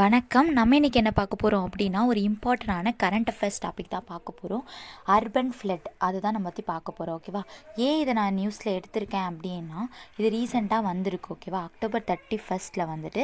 வணக்கம் நம்ம இன்றைக்கி என்ன பார்க்க போகிறோம் அப்படின்னா ஒரு இம்பார்ட்டண்டான கரண்ட் அஃபேர்ஸ் டாபிக் தான் பார்க்க போகிறோம் அர்பன் ஃப்ளட் அதுதான் நம்ம பற்றி பார்க்க போகிறோம் ஓகேவா ஏன் இதை நான் நியூஸில் எடுத்திருக்கேன் அப்படின்னா இது ரீசெண்டாக வந்திருக்கு ஓகேவா அக்டோபர் தேர்ட்டி ஃபஸ்ட்டில் வந்துட்டு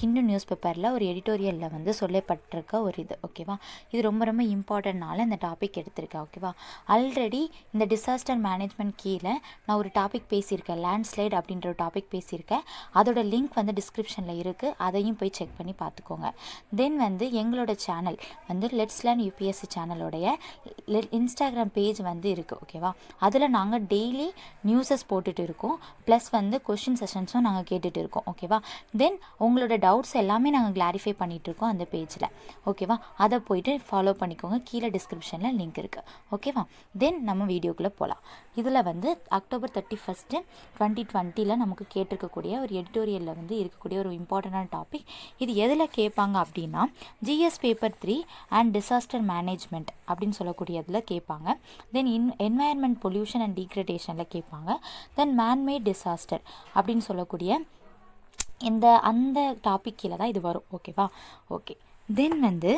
ஹிந்து நியூஸ் பேப்பரில் ஒரு எடிட்டோரியலில் வந்து சொல்லப்பட்டிருக்க ஒரு இது ஓகேவா இது ரொம்ப ரொம்ப இம்பார்ட்டண்ட்னால இந்த டாபிக் எடுத்திருக்கேன் ஓகேவா ஆல்ரெடி இந்த டிசாஸ்டர் மேனேஜ்மெண்ட் கீழே நான் ஒரு டாபிக் பேசியிருக்கேன் லேண்ட்ஸ்லைட் அப்படின்ற ஒரு டாபிக் பேசியிருக்கேன் அதோட லிங்க் வந்து டிஸ்கிரிப்ஷனில் இருக்குது அதையும் போய் செக் பண்ணி பார்த்துக்கோங்க தென் வந்து எங்களோட சேனல் வந்து லெட்ஸ் லேன் யூபிஎஸ்சி சேனலோடைய இன்ஸ்டாகிராம் பேஜ் வந்து இருக்குது ஓகேவா அதில் நாங்கள் டெய்லி நியூஸஸ் போட்டுட்டு இருக்கோம் ப்ளஸ் வந்து கொஷின் செஷன்ஸும் நாங்கள் கேட்டுட்டு இருக்கோம் ஓகேவா தென் உங்களோட டவுட்ஸ் எல்லாமே நாங்கள் கிளாரிஃபை பண்ணிகிட்டு இருக்கோம் அந்த பேஜில் ஓகேவா அதை போயிட்டு ஃபாலோ பண்ணிக்கோங்க கீழே டிஸ்கிரிப்ஷனில் லிங்க் இருக்குது ஓகேவா தென் நம்ம வீடியோக்குள்ளே போகலாம் இதில் வந்து அக்டோபர் தேர்ட்டி ஃபஸ்ட்டு டுவெண்ட்டி டுவெண்ட்டியில் நமக்கு கேட்டிருக்கக்கூடிய ஒரு எடிட்டோரியலில் வந்து இருக்கக்கூடிய ஒரு இம்பார்ட்டண்டான டாபிக் இது எது எதில் கேட்பாங்க அப்படின்னா GS paper three and disaster management அப்படின்னு சொல்லக்கூடியதில் கேட்பாங்க then in environment pollution and டீக்ரெடேஷனில் கேட்பாங்க தென் மேன்மேட் டிசாஸ்டர் அப்படின்னு சொல்லக்கூடிய இந்த அந்த டாபிக் கீழே தான் இது வரும் ஓகேவா ஓகே தென் வந்து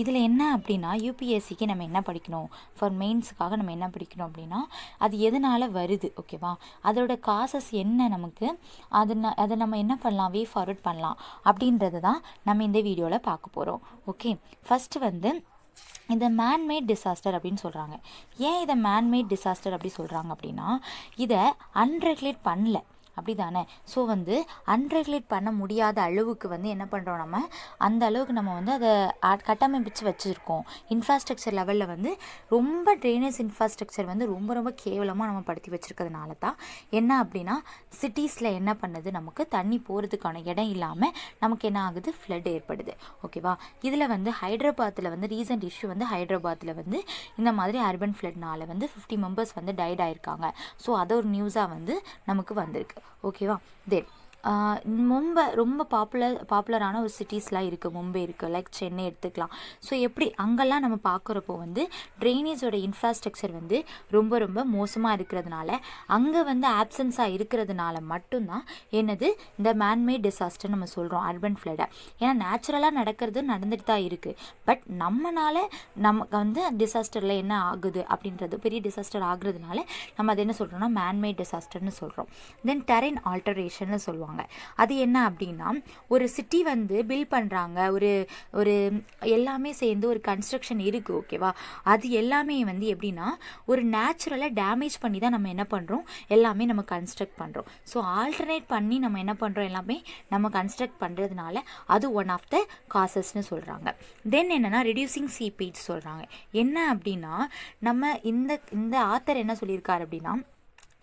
இதில் என்ன அப்படின்னா யூபிஎஸ்சிக்கு நம்ம என்ன படிக்கணும் ஃபார் மெயின்ஸுக்காக நம்ம என்ன படிக்கணும் அப்படின்னா அது எதனால் வருது ஓகேவா அதோட காசஸ் என்ன நமக்கு அது அதை நம்ம என்ன பண்ணலாம் வே ஃபார்வர்ட் பண்ணலாம் அப்படின்றத தான் நம்ம இந்த வீடியோவில் பார்க்க போகிறோம் ஓகே ஃபஸ்ட்டு வந்து இந்த மேன்மேட் டிசாஸ்டர் அப்படின்னு சொல்கிறாங்க ஏன் இதை மேன்மேட் டிசாஸ்டர் அப்படி சொல்கிறாங்க அப்படின்னா இதை அன்ரெகுலேட் பண்ணல அப்படி தானே ஸோ வந்து அன்ரெகுலேட் பண்ண முடியாத அளவுக்கு வந்து என்ன பண்ணுறோம் நம்ம அந்த அளவுக்கு நம்ம வந்து அதை கட்டமைப்பிச்சு வச்சுருக்கோம் இன்ஃப்ராஸ்ட்ரக்சர் லெவலில் வந்து ரொம்ப ட்ரைனேஜ் இன்ஃப்ராஸ்ட்ரக்சர் வந்து ரொம்ப ரொம்ப கேவலமாக நம்ம படுத்தி வச்சுருக்கிறதுனால தான் என்ன அப்படின்னா சிட்டிஸில் என்ன பண்ணுது நமக்கு தண்ணி போகிறதுக்கான இடம் இல்லாமல் நமக்கு என்ன ஆகுது ஃப்ளட் ஏற்படுது ஓகேவா இதில் வந்து ஹைதராபாத்தில் வந்து ரீசெண்ட் இஷ்யூ வந்து ஹைதராபாத்தில் வந்து இந்த மாதிரி அர்பன் ஃப்ளட்னால் வந்து ஃபிஃப்டி மெம்பர்ஸ் வந்து டைட் ஆயிருக்காங்க ஸோ அதை ஒரு நியூஸாக வந்து நமக்கு வந்திருக்கு ஓகேவா தென் மும்பை ரொம்ப பாப்புலர் பாப்புலரான ஒரு சிட்டிஸ்லாம் இருக்குது மும்பை இருக்குது லைக் சென்னை எடுத்துக்கலாம் ஸோ எப்படி அங்கெல்லாம் நம்ம பார்க்குறப்போ வந்து ட்ரைனேஜோட இன்ஃப்ராஸ்ட்ரக்சர் வந்து ரொம்ப ரொம்ப மோசமாக இருக்கிறதுனால அங்கே வந்து ஆப்சன்ஸாக இருக்கிறதுனால மட்டும்தான் என்னது இந்த மேன்மேட் டிசாஸ்டர் நம்ம சொல்கிறோம் அர்பன் ஃப்ளடை ஏன்னா நேச்சுரலாக நடக்கிறது நடந்துட்டு தான் இருக்குது பட் நம்மனால நமக்கு வந்து டிசாஸ்டரில் என்ன ஆகுது அப்படின்றது பெரிய டிசாஸ்டர் ஆகுறதுனால நம்ம அதை என்ன சொல்கிறோம்னா மேன்மேட் டிசாஸ்டர்னு சொல்கிறோம் தென் டெரைன் ஆல்டரேஷன்னு சொல்லுவாங்க சொல்லுவாங்க அது என்ன அப்படின்னா ஒரு சிட்டி வந்து பில்ட் பண்ணுறாங்க ஒரு ஒரு எல்லாமே சேர்ந்து ஒரு கன்ஸ்ட்ரக்ஷன் இருக்குது ஓகேவா அது எல்லாமே வந்து எப்படின்னா ஒரு நேச்சுரலாக டேமேஜ் பண்ணி தான் நம்ம என்ன பண்ணுறோம் எல்லாமே நம்ம கன்ஸ்ட்ரக்ட் பண்ணுறோம் ஸோ ஆல்டர்னேட் பண்ணி நம்ம என்ன பண்ணுறோம் எல்லாமே நம்ம கன்ஸ்ட்ரக்ட் பண்ணுறதுனால அது ஒன் ஆஃப் த காசஸ்ன்னு சொல்கிறாங்க தென் என்னென்னா ரிடியூசிங் சீப்பேஜ் சொல்கிறாங்க என்ன அப்படின்னா நம்ம இந்த இந்த ஆத்தர் என்ன சொல்லியிருக்காரு அப்படின்னா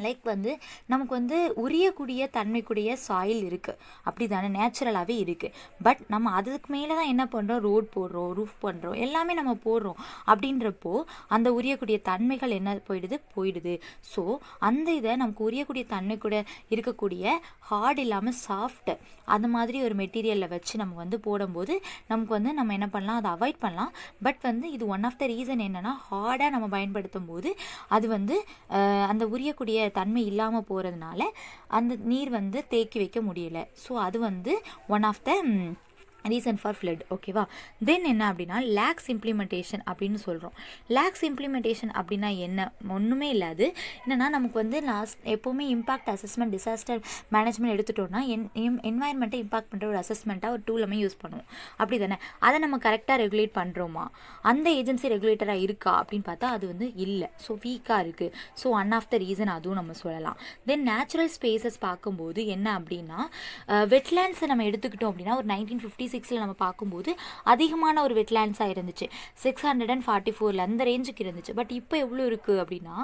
லைக் வந்து நமக்கு வந்து உரியக்கூடிய தன்மைக்குடைய சாயில் இருக்குது அப்படி தானே நேச்சுரலாகவே இருக்குது பட் நம்ம அதுக்கு மேலே தான் என்ன பண்ணுறோம் ரோட் போடுறோம் ரூஃப் பண்ணுறோம் எல்லாமே நம்ம போடுறோம் அப்படின்றப்போ அந்த உரியக்கூடிய தன்மைகள் என்ன போயிடுது போயிடுது ஸோ அந்த இதை நமக்கு உரியக்கூடிய தன்மை கூட இருக்கக்கூடிய ஹார்ட் இல்லாமல் சாஃப்ட் அது மாதிரி ஒரு மெட்டீரியலில் வச்சு நம்ம வந்து போடும்போது நமக்கு வந்து நம்ம என்ன பண்ணலாம் அதை அவாய்ட் பண்ணலாம் பட் வந்து இது ஒன் ஆஃப் த ரீசன் என்னென்னா ஹார்டாக நம்ம பயன்படுத்தும் போது அது வந்து அந்த உரியக்கூடிய தன்மை இல்லாமல் போகிறதுனால அந்த நீர் வந்து தேக்கி வைக்க முடியலை ஸோ அது வந்து one of the reason for flood ஓகேவா தென் என்ன அப்படின்னா லேக்ஸ் இம்ப்ளிமெண்டேஷன் அப்படின்னு சொல்கிறோம் லேக்ஸ் இம்ப்ளிமெண்டேஷன் அப்படின்னா என்ன ஒன்றுமே இல்லாது என்னென்னா நமக்கு வந்து லாஸ்ட் எப்போவுமே இம்பாக்ட் அசஸ்மெண்ட் டிசாஸ்டர் மேனேஜ்மெண்ட் எடுத்துட்டோம்னா என் என்வாயன்மெண்ட்டை இம்பாக்ட் பண்ணுற ஒரு அசஸ்மெண்ட்டாக ஒரு டூல் யூஸ் பண்ணுவோம் அப்படி தானே அதை நம்ம கரெக்டாக ரெகுலேட் பண்ணுறோமா அந்த ஏஜென்சி ரெகுலேட்டராக இருக்கா அப்படின்னு பார்த்தா அது வந்து இல்லை ஸோ வீக்காக இருக்குது so one of the reason அதுவும் நம்ம சொல்லலாம் தென் நேச்சுரல் ஸ்பேசஸ் பார்க்கும்போது என்ன அப்படின்னா வெட்லேண்ட்ஸை நம்ம எடுத்துக்கிட்டோம் அப்படின்னா ஒரு நைன்டீன் ஃபிஃப்டி சிக்ஸில் நம்ம பார்க்கும்போது அதிகமான ஒரு வெட்லேண்ட்ஸாக இருந்துச்சு சிக்ஸ் ஹண்ட்ரட் அண்ட் ஃபார்ட்டி ஃபோரில் அந்த ரேஞ்சுக்கு இருந்துச்சு பட் இப்போ எவ்வளோ இருக்குது அப்படின்னா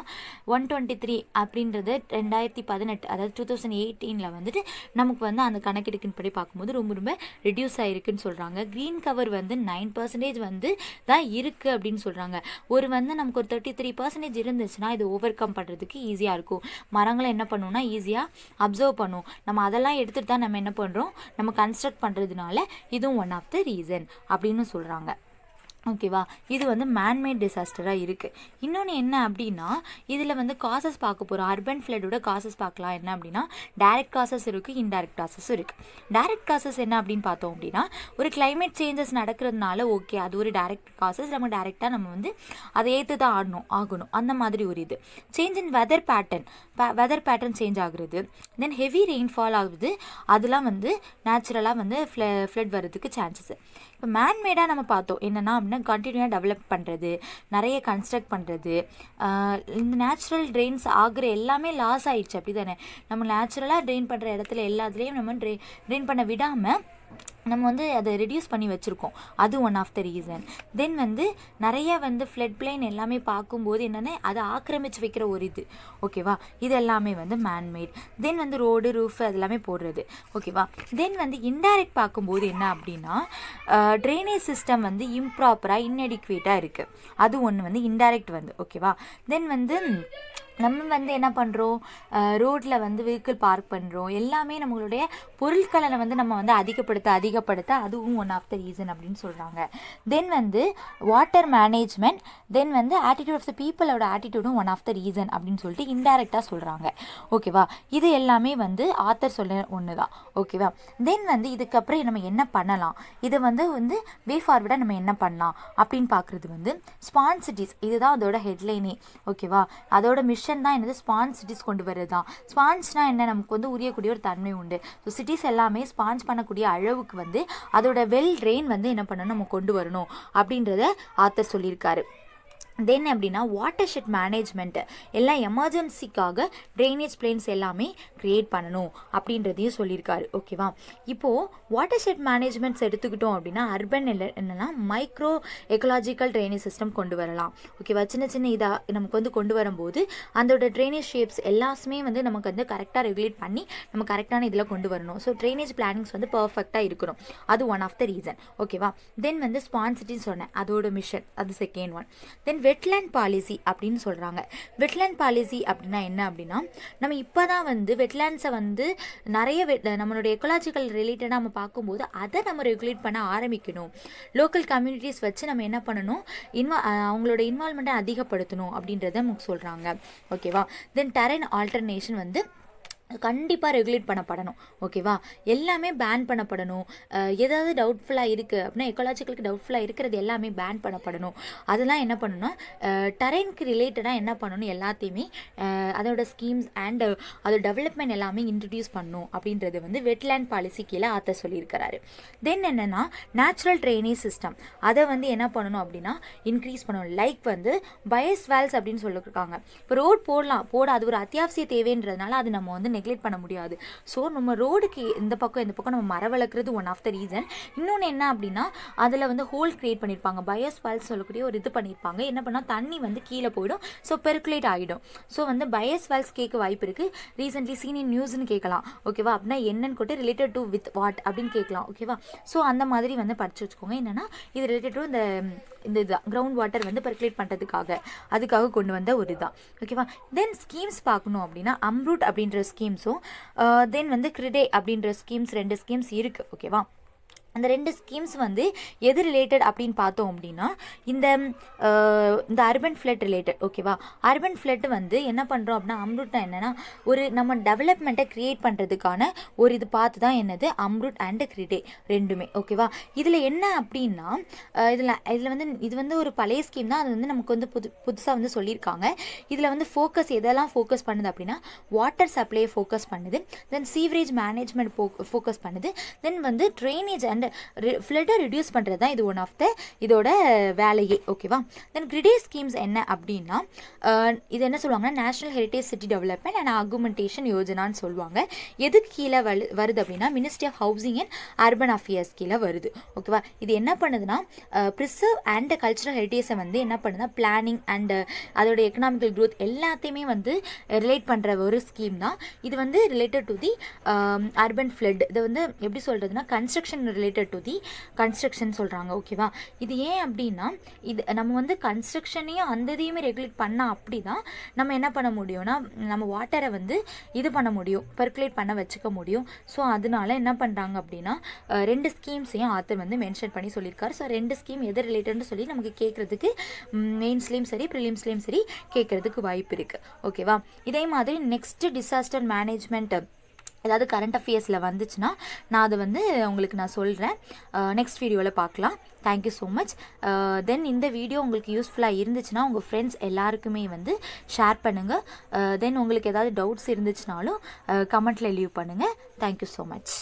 ஒன் டுவெண்ட்டி த்ரீ அப்படின்றது ரெண்டாயிரத்தி பதினெட்டு அதாவது டூ தௌசண்ட் எயிட்டீனில் வந்துட்டு நமக்கு வந்து அந்த கணக்கெடுக்கின்படி பார்க்கும்போது ரொம்ப ரொம்ப ரிடியூஸ் ஆகிருக்குன்னு சொல்கிறாங்க க்ரீன் கவர் வந்து நைன் பர்சன்டேஜ் வந்து தான் இருக்குது அப்படின்னு சொல்கிறாங்க ஒரு வந்து நமக்கு ஒரு தேர்ட்டி த்ரீ பர்சன்டேஜ் இருந்துச்சுன்னா இது ஓவர் கம் பண்ணுறதுக்கு ஈஸியாக இருக்கும் மரங்களை என்ன பண்ணுவோம்னா ஈஸியாக அப்சர்வ் பண்ணும் நம்ம அதெல்லாம் எடுத்துகிட்டு தான் நம்ம என்ன பண்ணுறோம் நம்ம கன்ஸ்ட்ரக்ட் பண்ணுறதுனால இதுவும் ஒன் ஆஃப் த ரீசன் அப்படின்னு சொல்கிறாங்க ஓகேவா இது வந்து மேன்மேட் டிசாஸ்டராக இருக்குது இன்னொன்று என்ன அப்படின்னா இதில் வந்து காசஸ் பார்க்க போகிறோம் அர்பன் ஃப்ளட்டோட காசஸ் பார்க்கலாம் என்ன அப்படின்னா டைரக்ட் காசஸ் இருக்குது இன்டைரக்ட் காசஸ் இருக்குது டைரக்ட் காசஸ் என்ன அப்படின்னு பார்த்தோம் அப்படின்னா ஒரு கிளைமேட் சேஞ்சஸ் நடக்கிறதுனால ஓகே அது ஒரு டைரக்ட் காசஸ் நம்ம டைரெக்டாக நம்ம வந்து அதை ஏற்று தான் ஆடணும் ஆகணும் அந்த மாதிரி ஒரு இது change in weather pattern weather pattern change ஆகுறது தென் ஹெவி ரெயின்ஃபால் ஆகுது அதெல்லாம் வந்து நேச்சுரலாக வந்து ஃப்ள ஃப்ளட் வர்றதுக்கு சான்சஸ் இப்போ மேன்மேடாக நம்ம பார்த்தோம் என்னென்னா அப்படின்னா கண்டினியூவாக டெவலப் பண்ணுறது நிறைய கன்ஸ்ட்ரக்ட் பண்ணுறது இந்த நேச்சுரல் ட்ரெயின்ஸ் ஆகிற எல்லாமே லாஸ் ஆகிடுச்சு அப்படி தானே நம்ம நேச்சுரலாக ட்ரெயின் பண்ணுற இடத்துல எல்லாத்துலேயும் நம்ம ட்ரெயின் ட்ரெயின் பண்ண விடாமல் நம்ம வந்து அதை ரெடியூஸ் பண்ணி வச்சுருக்கோம் அது one of the reason then வந்து நிறைய வந்து ஃப்ளட் பிளைன் எல்லாமே பார்க்கும்போது என்னென்னா அதை ஆக்கிரமிச்சு வைக்கிற ஒரு இது ஓகேவா இது எல்லாமே வந்து மேன்மேட் தென் வந்து ரோடு ரூஃப் அதெல்லாமே போடுறது ஓகேவா தென் வந்து இன்டைரக்ட் பார்க்கும்போது என்ன அப்படின்னா ட்ரைனேஜ் சிஸ்டம் வந்து இம்ப்ராப்பராக இன்னெடிக்குவேட்டாக இருக்குது அது ஒன்று வந்து இன்டைரக்ட் வந்து ஓகேவா தென் வந்து நம்ம வந்து என்ன பண்ணுறோம் ரோட்டில் வந்து வெஹிக்கிள் பார்க் பண்ணுறோம் எல்லாமே நம்மளுடைய பொருட்களை வந்து நம்ம வந்து அதிகப்படுத்த அதிக அதிகப்படுத்த அதுவும் ஒன் ஆஃப் த ரீசன் அப்படின்னு சொல்கிறாங்க தென் வந்து வாட்டர் மேனேஜ்மெண்ட் தென் வந்து ஆட்டிடியூட் ஆஃப் த பீப்புளோட ஆட்டிடியூடும் ஒன் ஆஃப் த ரீசன் அப்படின்னு சொல்லிட்டு இன்டெரக்டாக சொல்கிறாங்க ஓகேவா இது எல்லாமே வந்து ஆத்தர் சொல்ல ஒன்று தான் ஓகேவா தென் வந்து இதுக்கப்புறம் நம்ம என்ன பண்ணலாம் இதை வந்து வந்து வே ஃபார்வர்டாக நம்ம என்ன பண்ணலாம் அப்படின்னு பார்க்குறது வந்து ஸ்பான்சிட்டிஸ் சிட்டிஸ் இதுதான் அதோட ஹெட்லைனே ஓகேவா அதோட மிஷன் தான் என்னது ஸ்பான்ஸ் சிட்டிஸ் கொண்டு வர்றது தான் ஸ்பான்ஸ்னால் என்ன நமக்கு வந்து உரியக்கூடிய ஒரு தன்மை உண்டு ஸோ சிட்டிஸ் எல்லாமே ஸ்பான்ஸ் பண்ணக்கூடிய அளவுக்கு வந்து அதோட வெல் ட்ரெயின் வந்து என்ன பண்ணணும் நம்ம கொண்டு வரணும் அப்படின்றத ஆத்தர் சொல்லியிருக்காரு தென் அப்படின்னா வாட்டர் ஷெட் மேனேஜ்மெண்ட்டு எல்லாம் எமர்ஜென்சிக்காக ட்ரைனேஜ் பிளேன்ஸ் எல்லாமே க்ரியேட் பண்ணணும் அப்படின்றதையும் சொல்லியிருக்காரு ஓகேவா இப்போது வாட்டர் ஷெட் மேனேஜ்மெண்ட்ஸ் எடுத்துக்கிட்டோம் அப்படின்னா அர்பன் என்னென்னா மைக்ரோ எக்கலாஜிக்கல் ட்ரைனேஜ் சிஸ்டம் கொண்டு வரலாம் ஓகேவா சின்ன சின்ன இதாக நமக்கு வந்து கொண்டு வரும்போது அதோட ட்ரைனேஜ் ஷேப்ஸ் எல்லாமே வந்து நமக்கு வந்து கரெக்டாக ரெகுலேட் பண்ணி நம்ம கரெக்டான இதில் கொண்டு வரணும் ஸோ ட்ரைனேஜ் பிளானிங்ஸ் வந்து பர்ஃபெக்டாக இருக்கணும் அது ஒன் ஆஃப் த ரீசன் ஓகேவா தென் வந்து ஸ்பான்சிட்டின்னு சொன்னேன் அதோட மிஷன் அது second one then wetland policy அப்படின்னு சொல்கிறாங்க வெட்லேண்ட் பாலிசி அப்படின்னா என்ன அப்படின்னா நம்ம இப்போ தான் வந்து வெட்லேண்ட்ஸை வந்து நிறைய வெட் நம்மளுடைய எக்கலாஜிக்கல் ரிலேட்டடாக நம்ம பார்க்கும்போது அதை நம்ம ரெகுலேட் பண்ண ஆரம்பிக்கணும் லோக்கல் கம்யூனிட்டிஸ் வச்சு நம்ம என்ன பண்ணணும் இன்வா அவங்களோட இன்வால்மெண்ட்டை அதிகப்படுத்தணும் அப்படின்றத நமக்கு சொல்கிறாங்க ஓகேவா தென் டெரன் ஆல்டர்னேஷன் வந்து கண்டிப்பாக ரெகுலேட் பண்ணப்படணும் ஓகேவா எல்லாமே பேன் பண்ணப்படணும் ஏதாவது டவுட்ஃபுல்லாக இருக்குது அப்படின்னா எக்கோலாஜிக்கலுக்கு டவுட்ஃபுல்லாக இருக்கிறது எல்லாமே பேன் பண்ணப்படணும் அதெல்லாம் என்ன பண்ணணும்னா டரெயின்க்கு ரிலேட்டடாக என்ன பண்ணணும் எல்லாத்தையுமே அதோட ஸ்கீம்ஸ் அண்டு அதோட டெவலப்மெண்ட் எல்லாமே இன்ட்ரடியூஸ் பண்ணணும் அப்படின்றது வந்து வெட்லேண்ட் பாலிசி கீழே ஆத்த சொல்லியிருக்கிறாரு தென் என்னென்னா நேச்சுரல் ட்ரைனேஜ் சிஸ்டம் அதை வந்து என்ன பண்ணணும் அப்படின்னா இன்க்ரீஸ் பண்ணணும் லைக் வந்து பயஸ் வேல்ஸ் அப்படின்னு சொல்லியிருக்காங்க இப்போ ரோட் போடலாம் போட அது ஒரு அத்தியாவசிய தேவைன்றதுனால அது நம்ம வந்து நெக்லெக்ட் பண்ண முடியாது ஸோ நம்ம ரோடுக்கு இந்த பக்கம் இந்த பக்கம் நம்ம மரம் வளர்க்குறது ஒன் ஆஃப் த ரீசன் இன்னொன்று என்ன அப்படின்னா அதில் வந்து ஹோல் க்ரியேட் பண்ணியிருப்பாங்க பயோஸ்வால்ஸ் சொல்லக்கூடிய ஒரு இது பண்ணியிருப்பாங்க என்ன பண்ணால் தண்ணி வந்து கீழே போயிடும் ஸோ பெர்குலேட் ஆகிடும் ஸோ வந்து பயோஸ்வால்ஸ் கேட்க வாய்ப்பு இருக்குது ரீசென்ட்லி சீன் இன் நியூஸ்னு கேட்கலாம் ஓகேவா அப்படின்னா என்னன்னு கூட்டு ரிலேட்டட் டு வித் வாட் அப்படின்னு கேட்கலாம் ஓகேவா ஸோ அந்த மாதிரி வந்து படிச்சு வச்சுக்கோங்க என்னென்னா இது ரிலேட்டட் டு இந்த இந்த இதுதான் கிரவுண்ட் வாட்டர் வந்து பெர்குலேட் பண்ணுறதுக்காக அதுக்காக கொண்டு வந்த ஒரு இதுதான் ஓகேவா தென் ஸ்கீம்ஸ் பார்க்கணும் அப்படின்னா அம்ரூட் அப்படின்ற ஸ்கீம் ஸ்கீம்ஸும் தென் uh, வந்து கிரிடே அப்படின்ற ஸ்கீம்ஸ் ரெண்டு ஸ்கீம்ஸ் இருக்குது ஓகேவா அந்த ரெண்டு ஸ்கீம்ஸ் வந்து எது ரிலேட்டட் அப்படின்னு பார்த்தோம் அப்படின்னா இந்த இந்த அர்பன் ஃப்ளட் ரிலேட்டட் ஓகேவா அர்பன் ஃப்ளட் வந்து என்ன பண்ணுறோம் அப்படின்னா அம்ருட் என்னென்னா ஒரு நம்ம டெவலப்மெண்ட்டை க்ரியேட் பண்ணுறதுக்கான ஒரு இது பார்த்து தான் என்னது அம்ருட் அண்ட் கிரிடே ரெண்டுமே ஓகேவா இதில் என்ன அப்படின்னா இதில் இதில் வந்து இது வந்து ஒரு பழைய ஸ்கீம் தான் அது வந்து நமக்கு வந்து புது புதுசாக வந்து சொல்லியிருக்காங்க இதில் வந்து ஃபோக்கஸ் எதெல்லாம் ஃபோக்கஸ் பண்ணுது அப்படின்னா வாட்டர் சப்ளையை ஃபோக்கஸ் பண்ணுது தென் சீவரேஜ் மேனேஜ்மெண்ட் ஃபோக்கஸ் பண்ணுது தென் வந்து ட்ரைனேஜ் அண்ட் அண்ட் ஃப்ளட்டை ரிடியூஸ் பண்ணுறது தான் இது ஒன் ஆஃப் த இதோட வேலையே ஓகேவா தென் கிரிடே ஸ்கீம்ஸ் என்ன அப்படின்னா இது என்ன சொல்லுவாங்கன்னா national heritage city development and augmentation யோஜனான்னு சொல்லுவாங்க எதுக்கு கீழே வரு வருது அப்படின்னா ministry of housing and urban affairs கீழே வருது ஓகேவா இது என்ன பண்ணுதுன்னா ப்ரிசர்வ் அண்ட் கல்ச்சுரல் ஹெரிட்டேஜை வந்து என்ன பண்ணுதுன்னா பிளானிங் அண்ட் அதோட எக்கனாமிக்கல் க்ரோத் எல்லாத்தையுமே வந்து ரிலேட் பண்ணுற ஒரு ஸ்கீம் தான் இது வந்து related to the urban flood இதை வந்து எப்படி சொல்கிறதுனா construction relate related to the construction சொல்கிறாங்க ஓகேவா இது ஏன் அப்படின்னா இது நம்ம வந்து கன்ஸ்ட்ரக்ஷனையும் அந்த இதையுமே ரெகுலேட் பண்ணால் அப்படி தான் நம்ம என்ன பண்ண முடியும்னா நம்ம வாட்டரை வந்து இது பண்ண முடியும் பர்குலேட் பண்ண வச்சுக்க முடியும் ஸோ அதனால என்ன பண்ணுறாங்க அப்படின்னா ரெண்டு ஸ்கீம்ஸையும் ஆத்தர் வந்து மென்ஷன் பண்ணி சொல்லியிருக்காரு ஸோ ரெண்டு ஸ்கீம் எது ரிலேட்டட்னு சொல்லி நமக்கு கேட்குறதுக்கு மெயின்ஸ்லேயும் சரி ப்ரிலிம்ஸ்லேயும் சரி கேட்குறதுக்கு வாய்ப்பு இருக்குது ஓகேவா இதே மாதிரி நெக்ஸ்ட் டிசாஸ்டர் மேனேஜ்மெண்ட் ஏதாவது கரண்ட் அஃபேர்ஸில் வந்துச்சுன்னா நான் அதை வந்து உங்களுக்கு நான் சொல்கிறேன் நெக்ஸ்ட் வீடியோவில் பார்க்கலாம் thank you so much then இந்த வீடியோ உங்களுக்கு யூஸ்ஃபுல்லாக இருந்துச்சுன்னா உங்கள் ஃப்ரெண்ட்ஸ் எல்லாருக்குமே வந்து ஷேர் பண்ணுங்கள் தென் உங்களுக்கு ஏதாவது டவுட்ஸ் இருந்துச்சுனாலும் கமெண்ட்டில் லீவ் பண்ணுங்கள் தேங்க்யூ ஸோ மச்